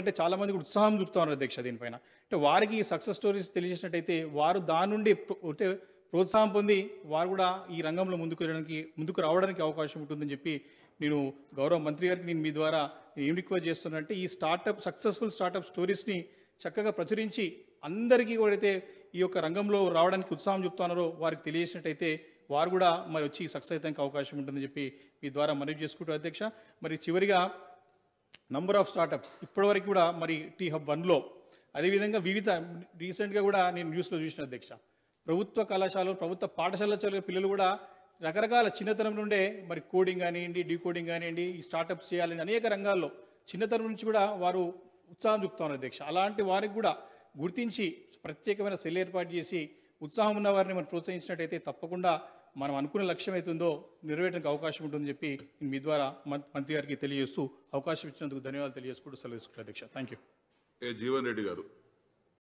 ఎందుకంటే మంది కూడా ఉత్సాహం చూపుతా ఉన్నారు అధ్యక్ష దీనిపైన అంటే వారికి ఈ సక్సెస్ స్టోరీస్ తెలియజేసినట్టయితే వారు దాని నుండి అంటే ప్రోత్సాహం పొంది వారు కూడా ఈ రంగంలో ముందుకు వెళ్ళడానికి ముందుకు రావడానికి అవకాశం ఉంటుందని చెప్పి నేను గౌరవ మంత్రి గారికి నేను మీ ద్వారా ఏం రిక్వెస్ట్ చేస్తున్నానంటే ఈ స్టార్టప్ సక్సెస్ఫుల్ స్టార్టప్ స్టోరీస్ని చక్కగా ప్రచురించి అందరికీ కూడా అయితే ఈ యొక్క రంగంలో రావడానికి ఉత్సాహం చూపుతున్నారో వారికి తెలియజేసినట్టయితే వారు కూడా మరి వచ్చి సక్సెస్ అయ్యడానికి అవకాశం ఉంటుందని చెప్పి మీ ద్వారా మనవి చేసుకుంటూ అధ్యక్ష మరి చివరిగా నంబర్ ఆఫ్ స్టార్టప్స్ ఇప్పటివరకు కూడా మరి టీ హబ్ వన్లో అదేవిధంగా వివిధ రీసెంట్గా కూడా నేను న్యూస్లో చూసిన అధ్యక్ష ప్రభుత్వ కళాశాలలు ప్రభుత్వ పాఠశాల చదివే పిల్లలు కూడా రకరకాల చిన్నతనం నుండే మరి కోడింగ్ కానివ్వండి డీకోడింగ్ కానివ్వండి ఈ స్టార్టప్స్ చేయాలని అనేక రంగాల్లో చిన్నతనం నుంచి కూడా వారు ఉత్సాహం చూపుతా ఉన్నారు అధ్యక్ష అలాంటి వారికి కూడా గుర్తించి ప్రత్యేకమైన సెల్ ఏర్పాటు చేసి ఉత్సాహం ఉన్న వారిని మనం ప్రోత్సహించినట్టయితే తప్పకుండా మనం అనుకున్న లక్ష్యం అవుతుందో నెరవేయడానికి అవకాశం ఉంటుందని చెప్పి మీ ద్వారా మంత్రి గారికి తెలియజేస్తూ అవకాశం ఇచ్చినందుకు ధన్యవాదాలు తెలియజేసుకుంటూ సెలవు తీసుకుంటారు అధ్యక్ష thank you A Jeevan Reddy గారు